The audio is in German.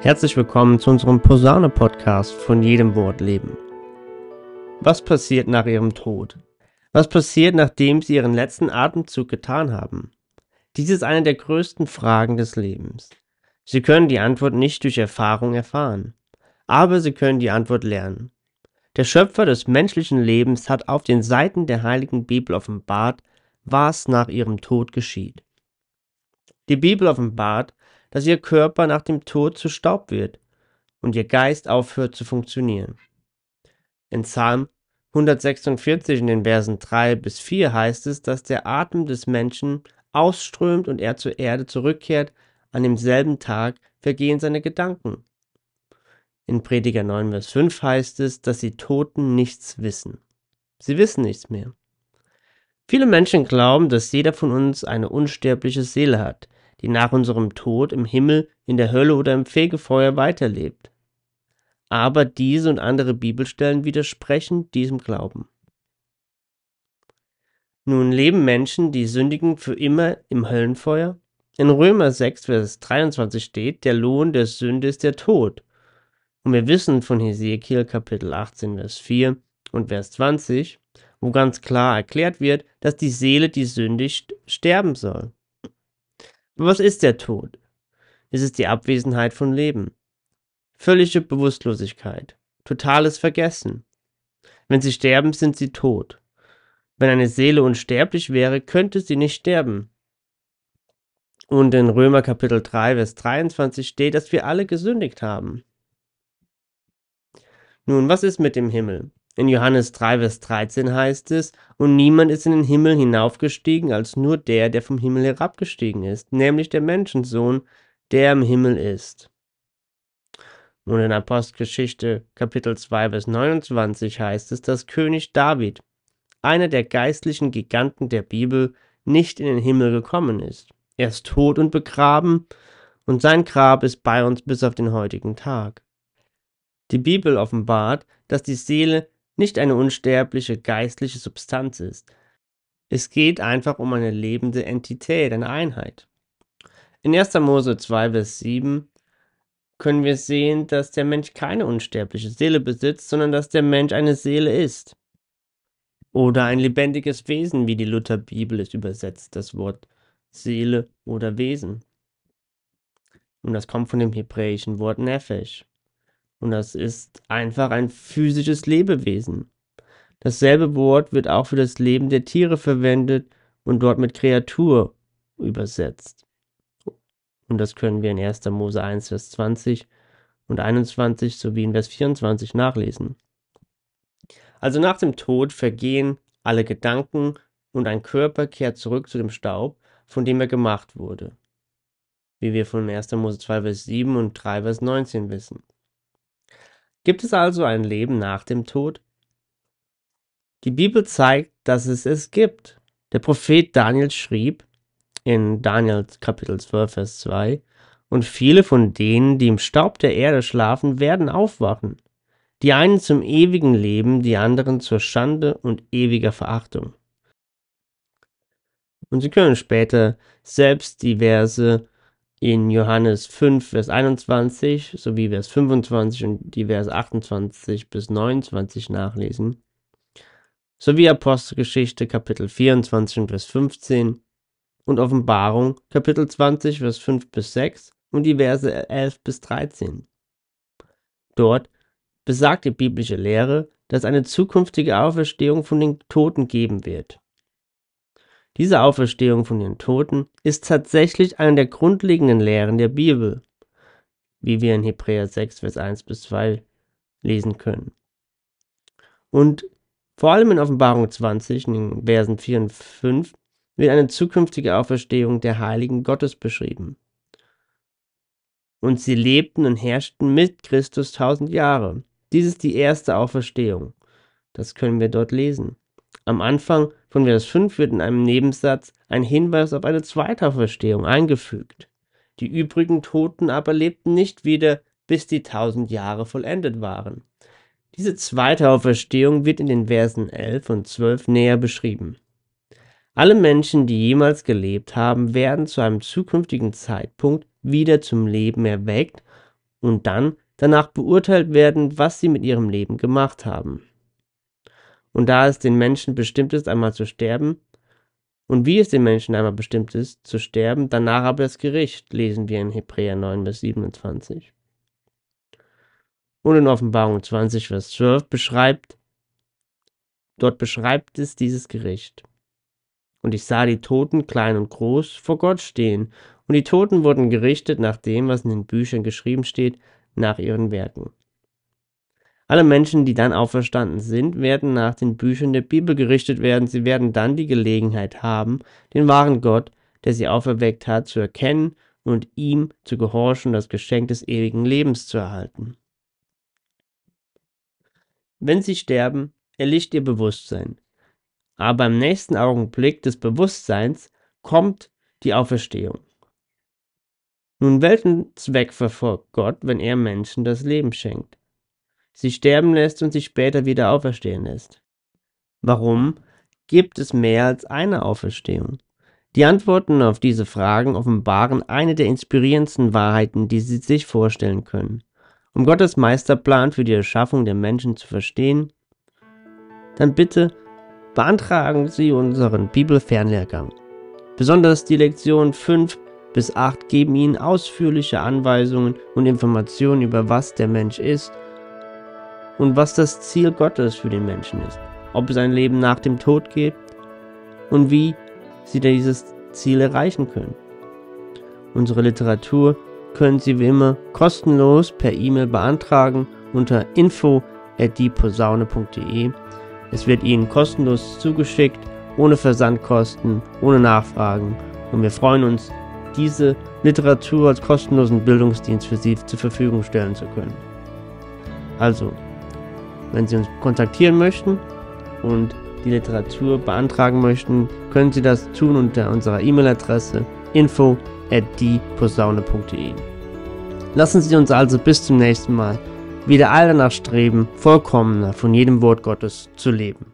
Herzlich willkommen zu unserem Posaune-Podcast von jedem Wort Leben. Was passiert nach ihrem Tod? Was passiert, nachdem sie ihren letzten Atemzug getan haben? Dies ist eine der größten Fragen des Lebens. Sie können die Antwort nicht durch Erfahrung erfahren, aber sie können die Antwort lernen. Der Schöpfer des menschlichen Lebens hat auf den Seiten der heiligen Bibel offenbart, was nach ihrem Tod geschieht. Die Bibel offenbart, dass ihr Körper nach dem Tod zu Staub wird und ihr Geist aufhört zu funktionieren. In Psalm 146 in den Versen 3 bis 4 heißt es, dass der Atem des Menschen ausströmt und er zur Erde zurückkehrt, an demselben Tag vergehen seine Gedanken. In Prediger 9, Vers 5 heißt es, dass die Toten nichts wissen. Sie wissen nichts mehr. Viele Menschen glauben, dass jeder von uns eine unsterbliche Seele hat, die nach unserem Tod im Himmel, in der Hölle oder im Fegefeuer weiterlebt. Aber diese und andere Bibelstellen widersprechen diesem Glauben. Nun leben Menschen, die sündigen, für immer im Höllenfeuer? In Römer 6, Vers 23 steht, der Lohn der Sünde ist der Tod. Und wir wissen von Hesekiel Kapitel 18, Vers 4 und Vers 20, wo ganz klar erklärt wird, dass die Seele die sündigt, sterben soll. Was ist der Tod? Es ist die Abwesenheit von Leben. Völlige Bewusstlosigkeit. Totales Vergessen. Wenn sie sterben, sind sie tot. Wenn eine Seele unsterblich wäre, könnte sie nicht sterben. Und in Römer Kapitel 3, Vers 23 steht, dass wir alle gesündigt haben. Nun, was ist mit dem Himmel? In Johannes 3, Vers 13 heißt es, und niemand ist in den Himmel hinaufgestiegen, als nur der, der vom Himmel herabgestiegen ist, nämlich der Menschensohn, der im Himmel ist. Und in Apostelgeschichte Kapitel 2, Vers 29 heißt es, dass König David, einer der geistlichen Giganten der Bibel, nicht in den Himmel gekommen ist. Er ist tot und begraben, und sein Grab ist bei uns bis auf den heutigen Tag. Die Bibel offenbart, dass die Seele nicht eine unsterbliche geistliche Substanz ist. Es geht einfach um eine lebende Entität, eine Einheit. In 1. Mose 2, Vers 7 können wir sehen, dass der Mensch keine unsterbliche Seele besitzt, sondern dass der Mensch eine Seele ist. Oder ein lebendiges Wesen, wie die Lutherbibel es übersetzt, das Wort Seele oder Wesen. Und das kommt von dem hebräischen Wort Nefesh. Und das ist einfach ein physisches Lebewesen. Dasselbe Wort wird auch für das Leben der Tiere verwendet und dort mit Kreatur übersetzt. Und das können wir in 1. Mose 1, Vers 20 und 21 sowie in Vers 24 nachlesen. Also nach dem Tod vergehen alle Gedanken und ein Körper kehrt zurück zu dem Staub, von dem er gemacht wurde. Wie wir von 1. Mose 2, Vers 7 und 3, Vers 19 wissen. Gibt es also ein Leben nach dem Tod? Die Bibel zeigt, dass es es gibt. Der Prophet Daniel schrieb in Daniel Kapitel 12, Vers 2, und viele von denen, die im Staub der Erde schlafen, werden aufwachen, die einen zum ewigen Leben, die anderen zur Schande und ewiger Verachtung. Und sie können später selbst diverse in Johannes 5, Vers 21 sowie Vers 25 und die Vers 28 bis 29 nachlesen, sowie Apostelgeschichte Kapitel 24 und Vers 15 und Offenbarung Kapitel 20, Vers 5 bis 6 und die Verse 11 bis 13. Dort besagt die biblische Lehre, dass eine zukünftige Auferstehung von den Toten geben wird. Diese Auferstehung von den Toten ist tatsächlich eine der grundlegenden Lehren der Bibel, wie wir in Hebräer 6, Vers 1 bis 2 lesen können. Und vor allem in Offenbarung 20, in den Versen 4 und 5, wird eine zukünftige Auferstehung der Heiligen Gottes beschrieben. Und sie lebten und herrschten mit Christus tausend Jahre. Dies ist die erste Auferstehung. Das können wir dort lesen. Am Anfang von Vers 5 wird in einem Nebensatz ein Hinweis auf eine zweite Zweitauferstehung eingefügt. Die übrigen Toten aber lebten nicht wieder, bis die tausend Jahre vollendet waren. Diese zweite Auferstehung wird in den Versen 11 und 12 näher beschrieben. Alle Menschen, die jemals gelebt haben, werden zu einem zukünftigen Zeitpunkt wieder zum Leben erweckt und dann danach beurteilt werden, was sie mit ihrem Leben gemacht haben. Und da es den Menschen bestimmt ist, einmal zu sterben, und wie es den Menschen einmal bestimmt ist, zu sterben, danach aber das Gericht, lesen wir in Hebräer 9, Vers 27. Und in Offenbarung 20, Vers 12 beschreibt, dort beschreibt es dieses Gericht. Und ich sah die Toten, klein und groß, vor Gott stehen, und die Toten wurden gerichtet nach dem, was in den Büchern geschrieben steht, nach ihren Werken. Alle Menschen, die dann auferstanden sind, werden nach den Büchern der Bibel gerichtet werden. Sie werden dann die Gelegenheit haben, den wahren Gott, der sie auferweckt hat, zu erkennen und ihm zu gehorchen, das Geschenk des ewigen Lebens zu erhalten. Wenn sie sterben, erlischt ihr Bewusstsein. Aber im nächsten Augenblick des Bewusstseins kommt die Auferstehung. Nun, welchen Zweck verfolgt Gott, wenn er Menschen das Leben schenkt? sie sterben lässt und sie später wieder auferstehen lässt. Warum gibt es mehr als eine Auferstehung? Die Antworten auf diese Fragen offenbaren eine der inspirierendsten Wahrheiten, die Sie sich vorstellen können. Um Gottes Meisterplan für die Erschaffung der Menschen zu verstehen, dann bitte beantragen Sie unseren Bibelfernlehrgang. Besonders die Lektionen 5 bis 8 geben Ihnen ausführliche Anweisungen und Informationen über was der Mensch ist und was das Ziel Gottes für den Menschen ist, ob es ein Leben nach dem Tod gibt und wie sie dieses Ziel erreichen können. Unsere Literatur können Sie wie immer kostenlos per E-Mail beantragen unter info@dieposaune.de. Es wird Ihnen kostenlos zugeschickt, ohne Versandkosten, ohne Nachfragen und wir freuen uns, diese Literatur als kostenlosen Bildungsdienst für Sie zur Verfügung stellen zu können. Also, wenn Sie uns kontaktieren möchten und die Literatur beantragen möchten, können Sie das tun unter unserer E-Mail-Adresse info at dieposaune.de. Lassen Sie uns also bis zum nächsten Mal wieder all danach streben, vollkommener von jedem Wort Gottes zu leben.